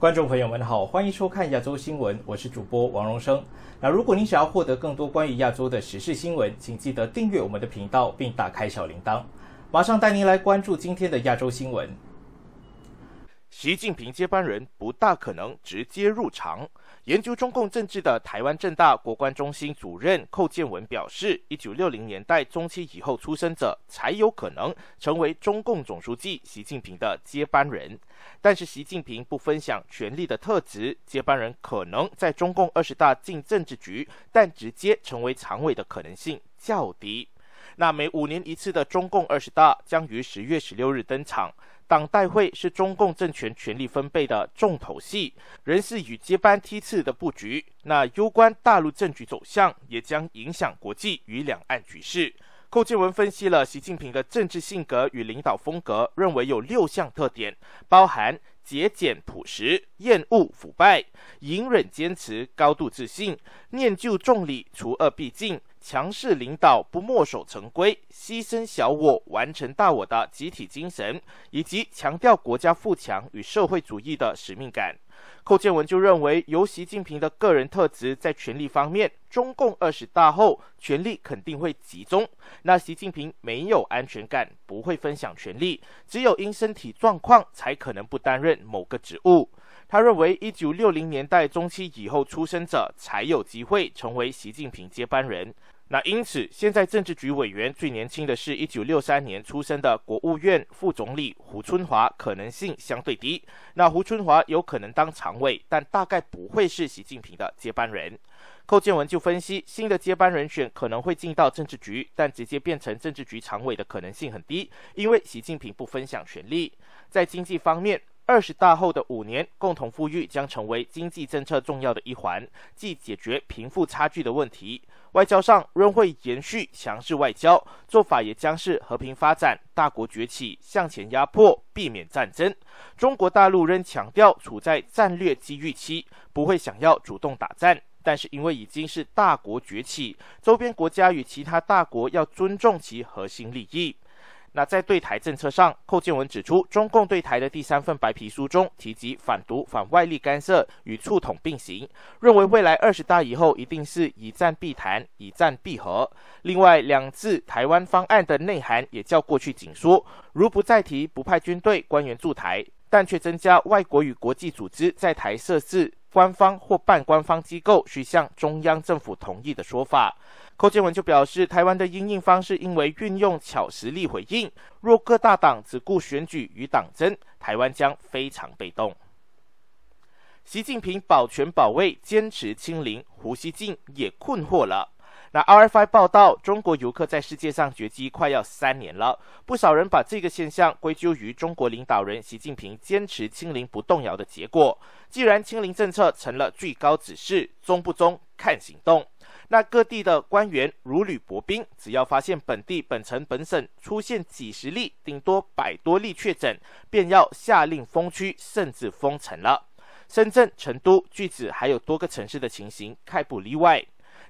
观众朋友们好，欢迎收看亚洲新闻，我是主播王荣生。那如果您想要获得更多关于亚洲的时事新闻，请记得订阅我们的频道并打开小铃铛。马上带您来关注今天的亚洲新闻。习近平接班人不大可能直接入场。研究中共政治的台湾政大国关中心主任寇建文表示，一九六零年代中期以后出生者才有可能成为中共总书记习近平的接班人。但是，习近平不分享权力的特质，接班人可能在中共二十大进政治局，但直接成为常委的可能性较低。那每五年一次的中共二十大将于十月十六日登场，党代会是中共政权权力分配的重头戏，人事与接班梯次的布局，那攸关大陆政局走向，也将影响国际与两岸局势。寇建文分析了习近平的政治性格与领导风格，认为有六项特点，包含节俭朴实、厌恶腐败、隐忍坚持、高度自信、念旧重礼、除恶必尽。强势领导、不墨守成规、牺牲小我完成大我的集体精神，以及强调国家富强与社会主义的使命感。寇建文就认为，由习近平的个人特质，在权力方面，中共二十大后权力肯定会集中。那习近平没有安全感，不会分享权力，只有因身体状况才可能不担任某个职务。他认为，一九六零年代中期以后出生者才有机会成为习近平接班人。那因此，现在政治局委员最年轻的是一九六三年出生的国务院副总理胡春华，可能性相对低。那胡春华有可能当常委，但大概不会是习近平的接班人。寇建文就分析，新的接班人选可能会进到政治局，但直接变成政治局常委的可能性很低，因为习近平不分享权力。在经济方面。二十大后的五年，共同富裕将成为经济政策重要的一环，既解决贫富差距的问题。外交上仍会延续强势外交做法，也将是和平发展、大国崛起向前压迫，避免战争。中国大陆仍强调处在战略机遇期，不会想要主动打战，但是因为已经是大国崛起，周边国家与其他大国要尊重其核心利益。那在对台政策上，寇建文指出，中共对台的第三份白皮书中提及反独、反外力干涉与促统并行，认为未来二十大以后一定是以战必谈、以战必和。另外，“两字台湾”方案的内涵也较过去紧缩，如不再提不派军队官员驻台，但却增加外国与国际组织在台设置。官方或半官方机构需向中央政府同意的说法，寇建文就表示，台湾的应应方式因为运用巧实力回应。若各大党只顾选举与党争，台湾将非常被动。习近平保全保卫坚持亲邻，胡锡进也困惑了。那 RFI 报道，中国游客在世界上绝迹快要三年了，不少人把这个现象归咎于中国领导人习近平坚持“清零”不动摇的结果。既然“清零”政策成了最高指示，中不中看行动。那各地的官员如履薄冰，只要发现本地、本城、本省出现几十例，顶多百多例确诊，便要下令封区，甚至封城了。深圳、成都、巨子还有多个城市的情形概不例外。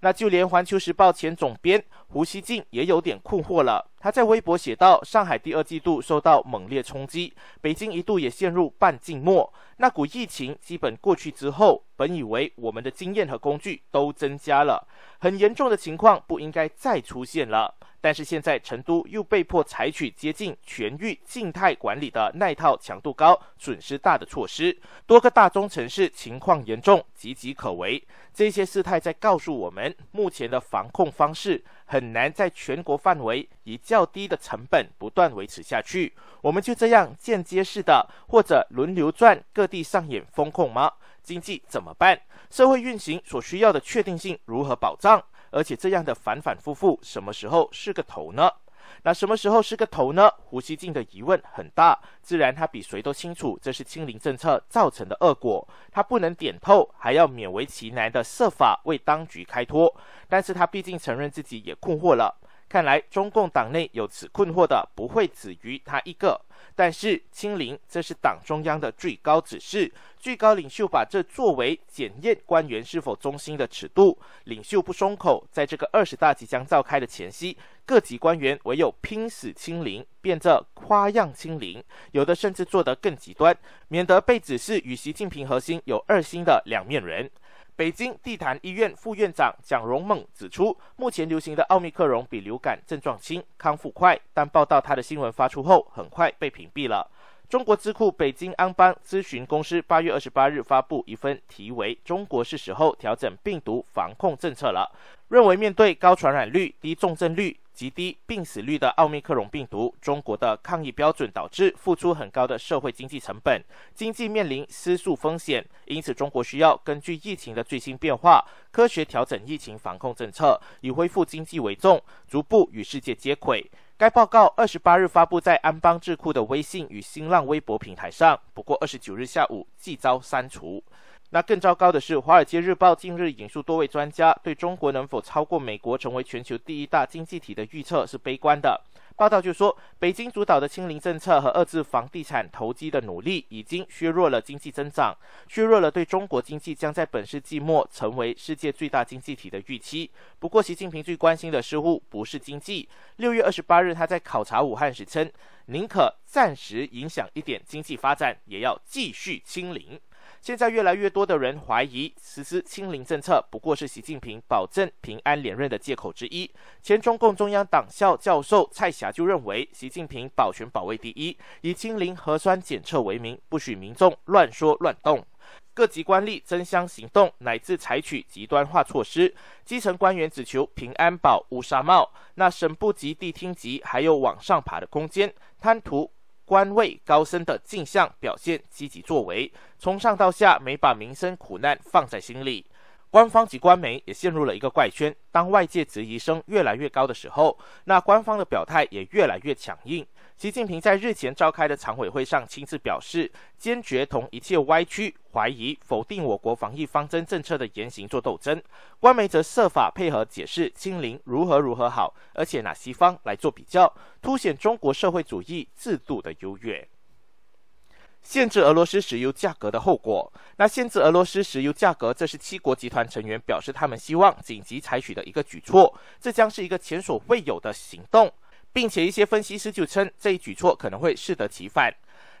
那就连《环球时报》前总编胡锡进也有点困惑了。他在微博写道：“上海第二季度受到猛烈冲击，北京一度也陷入半静默。那股疫情基本过去之后，本以为我们的经验和工具都增加了，很严重的情况不应该再出现了。”但是现在成都又被迫采取接近全域静态管理的那一套强度高、损失大的措施，多个大中城市情况严重，岌岌可危。这些事态在告诉我们，目前的防控方式很难在全国范围以较低的成本不断维持下去。我们就这样间接式的或者轮流转各地上演风控吗？经济怎么办？社会运行所需要的确定性如何保障？而且这样的反反复复，什么时候是个头呢？那什么时候是个头呢？胡锡进的疑问很大，自然他比谁都清楚，这是清零政策造成的恶果。他不能点透，还要勉为其难的设法为当局开脱。但是他毕竟承认自己也困惑了。看来中共党内有此困惑的不会止于他一个，但是清零这是党中央的最高指示，最高领袖把这作为检验官员是否忠心的尺度，领袖不松口，在这个二十大即将召开的前夕，各级官员唯有拼死清零，变着花样清零，有的甚至做得更极端，免得被指示与习近平核心有二心的两面人。北京地坛医院副院长蒋荣猛指出，目前流行的奥密克戎比流感症状轻、康复快。但报道他的新闻发出后，很快被屏蔽了。中国智库北京安邦咨询公司八月二十八日发布一份题为《中国是时候调整病毒防控政策了》，认为面对高传染率、低重症率。极低病死率的奥密克戎病毒，中国的抗疫标准导致付出很高的社会经济成本，经济面临失速风险。因此，中国需要根据疫情的最新变化，科学调整疫情防控政策，以恢复经济为重，逐步与世界接轨。该报告二十八日发布在安邦智库的微信与新浪微博平台上，不过二十九日下午即遭删除。那更糟糕的是，《华尔街日报》近日引述多位专家对中国能否超过美国成为全球第一大经济体的预测是悲观的。报道就说，北京主导的清零政策和遏制房地产投机的努力，已经削弱了经济增长，削弱了对中国经济将在本世纪末成为世界最大经济体的预期。不过，习近平最关心的似乎不是经济。六月二十八日，他在考察武汉时称，宁可暂时影响一点经济发展，也要继续清零。现在越来越多的人怀疑，实施清零政策不过是习近平保证平安连任的借口之一。前中共中央党校教授蔡霞就认为，习近平保全保卫第一，以清零核酸检测为名，不许民众乱说乱动，各级官吏争相行动，乃至采取极端化措施，基层官员只求平安保乌纱帽，那省部级、地厅级还有往上爬的空间，贪图。官位高升的镜像表现积极作为，从上到下没把民生苦难放在心里。官方及官媒也陷入了一个怪圈：当外界质疑声越来越高的时候，那官方的表态也越来越强硬。习近平在日前召开的常委会上亲自表示，坚决同一切歪曲、怀疑、否定我国防疫方针政策的言行作斗争。官媒则设法配合解释“清零”如何如何好，而且拿西方来做比较，凸显中国社会主义制度的优越。限制俄罗斯石油价格的后果？那限制俄罗斯石油价格，这是七国集团成员表示他们希望紧急采取的一个举措，这将是一个前所未有的行动。并且一些分析师就称这一举措可能会适得其反。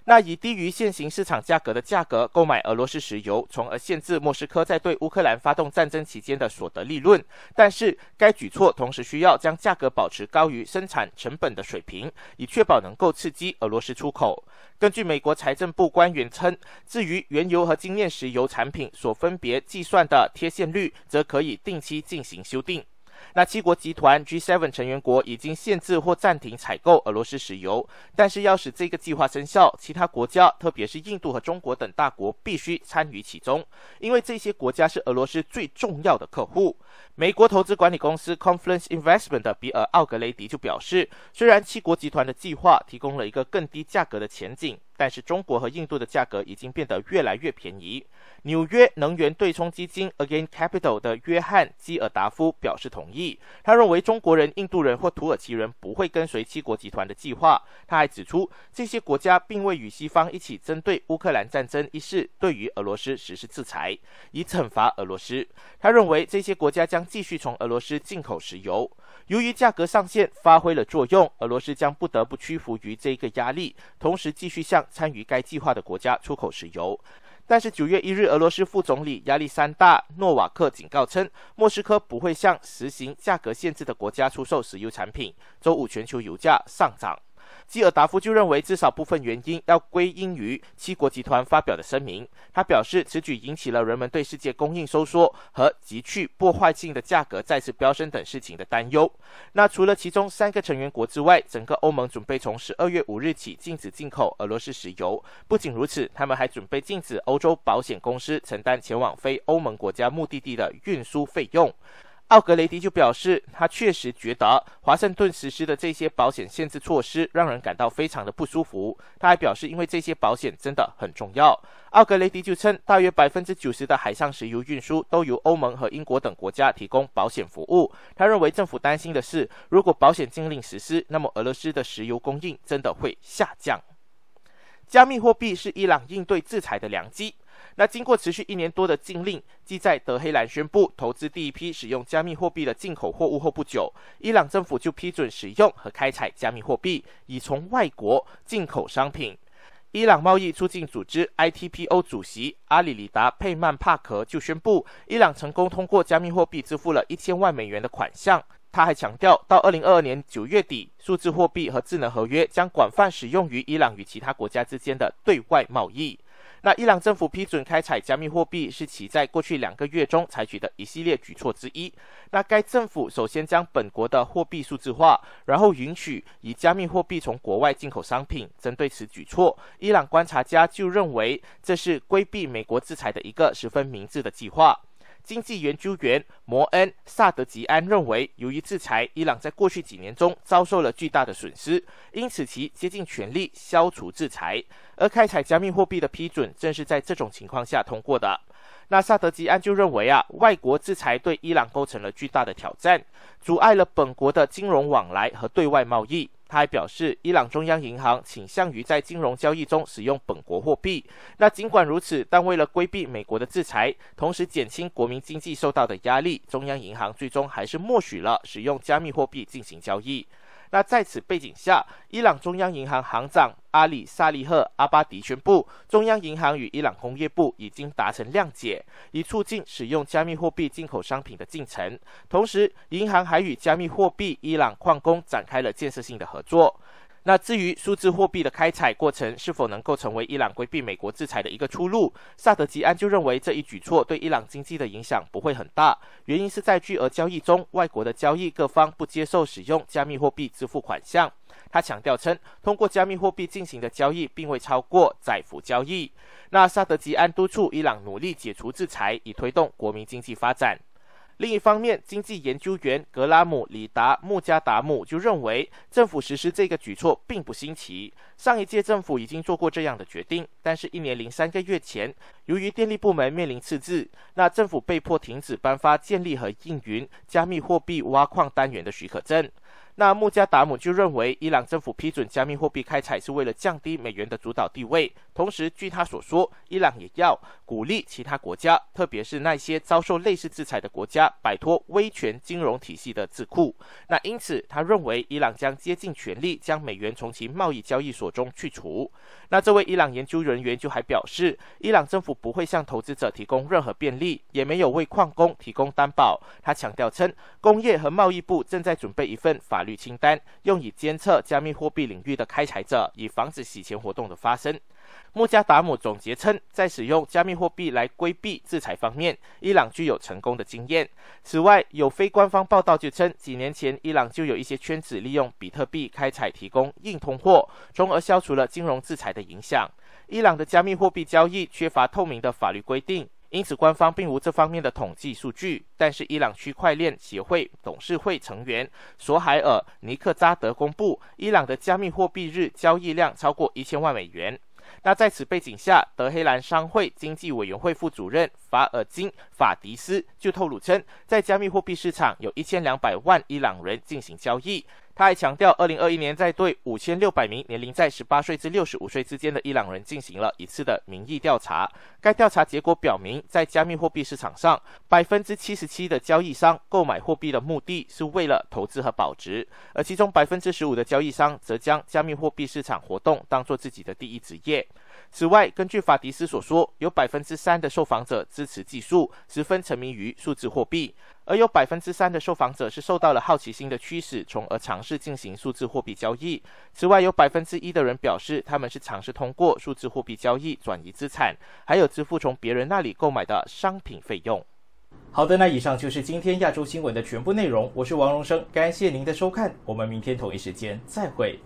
那以低于现行市场价格的价格购买俄罗斯石油，从而限制莫斯科在对乌克兰发动战争期间的所得利润。但是该举措同时需要将价格保持高于生产成本的水平，以确保能够刺激俄罗斯出口。根据美国财政部官员称，至于原油和精炼石油产品所分别计算的贴现率，则可以定期进行修订。那七国集团 （G7） 成员国已经限制或暂停采购俄罗斯石油，但是要使这个计划生效，其他国家，特别是印度和中国等大国，必须参与其中，因为这些国家是俄罗斯最重要的客户。美国投资管理公司 Confluence Investment 的比尔·奥格雷迪就表示，虽然七国集团的计划提供了一个更低价格的前景。但是中国和印度的价格已经变得越来越便宜。纽约能源对冲基金 Again Capital 的约翰基尔达夫表示同意。他认为中国人、印度人或土耳其人不会跟随七国集团的计划。他还指出，这些国家并未与西方一起针对乌克兰战争一事，对于俄罗斯实施制裁，以惩罚俄罗斯。他认为这些国家将继续从俄罗斯进口石油。由于价格上限发挥了作用，俄罗斯将不得不屈服于这个压力，同时继续向参与该计划的国家出口石油。但是，九月一日，俄罗斯副总理亚历山大·诺瓦克警告称，莫斯科不会向实行价格限制的国家出售石油产品。周五，全球油价上涨。基尔达夫就认为，至少部分原因要归因于七国集团发表的声明。他表示，此举引起了人们对世界供应收缩和急剧破坏性的价格再次飙升等事情的担忧。那除了其中三个成员国之外，整个欧盟准备从十二月五日起禁止进口俄罗斯石油。不仅如此，他们还准备禁止欧洲保险公司承担前往非欧盟国家目的地的运输费用。奥格雷迪就表示，他确实觉得华盛顿实施的这些保险限制措施让人感到非常的不舒服。他还表示，因为这些保险真的很重要。奥格雷迪就称，大约百分之九十的海上石油运输都由欧盟和英国等国家提供保险服务。他认为，政府担心的是，如果保险禁令实施，那么俄罗斯的石油供应真的会下降。加密货币是伊朗应对制裁的良机。那经过持续一年多的禁令，即在德黑兰宣布投资第一批使用加密货币的进口货物后不久，伊朗政府就批准使用和开采加密货币，以从外国进口商品。伊朗贸易促进组织 （ITPO） 主席阿里里达佩曼帕克就宣布，伊朗成功通过加密货币支付了一千万美元的款项。他还强调，到二零二二年九月底，数字货币和智能合约将广泛使用于伊朗与其他国家之间的对外贸易。那伊朗政府批准开采加密货币，是其在过去两个月中采取的一系列举措之一。那该政府首先将本国的货币数字化，然后允许以加密货币从国外进口商品。针对此举措，伊朗观察家就认为这是规避美国制裁的一个十分明智的计划。经济研究员摩恩萨德吉安认为，由于制裁，伊朗在过去几年中遭受了巨大的损失，因此其竭尽全力消除制裁。而开采加密货币的批准正是在这种情况下通过的。那萨德吉安就认为啊，外国制裁对伊朗构成了巨大的挑战，阻碍了本国的金融往来和对外贸易。他还表示，伊朗中央银行倾向于在金融交易中使用本国货币。那尽管如此，但为了规避美国的制裁，同时减轻国民经济受到的压力，中央银行最终还是默许了使用加密货币进行交易。那在此背景下，伊朗中央银行行长阿里萨利赫·阿巴迪宣布，中央银行与伊朗工业部已经达成谅解，以促进使用加密货币进口商品的进程。同时，银行还与加密货币伊朗矿工展开了建设性的合作。那至于数字货币的开采过程是否能够成为伊朗规避美国制裁的一个出路，萨德吉安就认为这一举措对伊朗经济的影响不会很大，原因是在巨额交易中，外国的交易各方不接受使用加密货币支付款项。他强调称，通过加密货币进行的交易并未超过在福交易。那萨德吉安督促伊朗努力解除制裁，以推动国民经济发展。另一方面，经济研究员格拉姆·里达·穆加达姆就认为，政府实施这个举措并不新奇，上一届政府已经做过这样的决定。但是，一年零三个月前，由于电力部门面临赤字，那政府被迫停止颁发建立和应营加密货币挖矿单元的许可证。那穆加达姆就认为，伊朗政府批准加密货币开采是为了降低美元的主导地位。同时，据他所说，伊朗也要鼓励其他国家，特别是那些遭受类似制裁的国家，摆脱威权金融体系的智库。那因此，他认为伊朗将竭尽全力将美元从其贸易交易所中去除。那这位伊朗研究人员就还表示，伊朗政府不会向投资者提供任何便利，也没有为矿工提供担保。他强调称，工业和贸易部正在准备一份法。绿清单用以监测加密货币领域的开采者，以防止洗钱活动的发生。穆加达姆总结称，在使用加密货币来规避制裁方面，伊朗具有成功的经验。此外，有非官方报道就称，几年前伊朗就有一些圈子利用比特币开采提供硬通货，从而消除了金融制裁的影响。伊朗的加密货币交易缺乏透明的法律规定。因此，官方并无这方面的统计数据。但是，伊朗区块链协会董事会成员索海尔·尼克扎德公布，伊朗的加密货币日交易量超过一千万美元。那在此背景下，德黑兰商会经济委员会副主任法尔金·法迪斯就透露称，在加密货币市场有一千两百万伊朗人进行交易。他还强调，二零二一年在对五千六百名年龄在十八岁至六十五岁之间的伊朗人进行了一次的民意调查。该调查结果表明，在加密货币市场上，百分之七十七的交易商购买货币的目的是为了投资和保值，而其中百分之十五的交易商则将加密货币市场活动当做自己的第一职业。此外，根据法迪斯所说，有百分之三的受访者支持技术，十分沉迷于数字货币。而有百分之三的受访者是受到了好奇心的驱使，从而尝试进行数字货币交易。此外，有百分之一的人表示他们是尝试通过数字货币交易转移资产，还有支付从别人那里购买的商品费用。好的，那以上就是今天亚洲新闻的全部内容。我是王荣生，感谢您的收看，我们明天同一时间再会。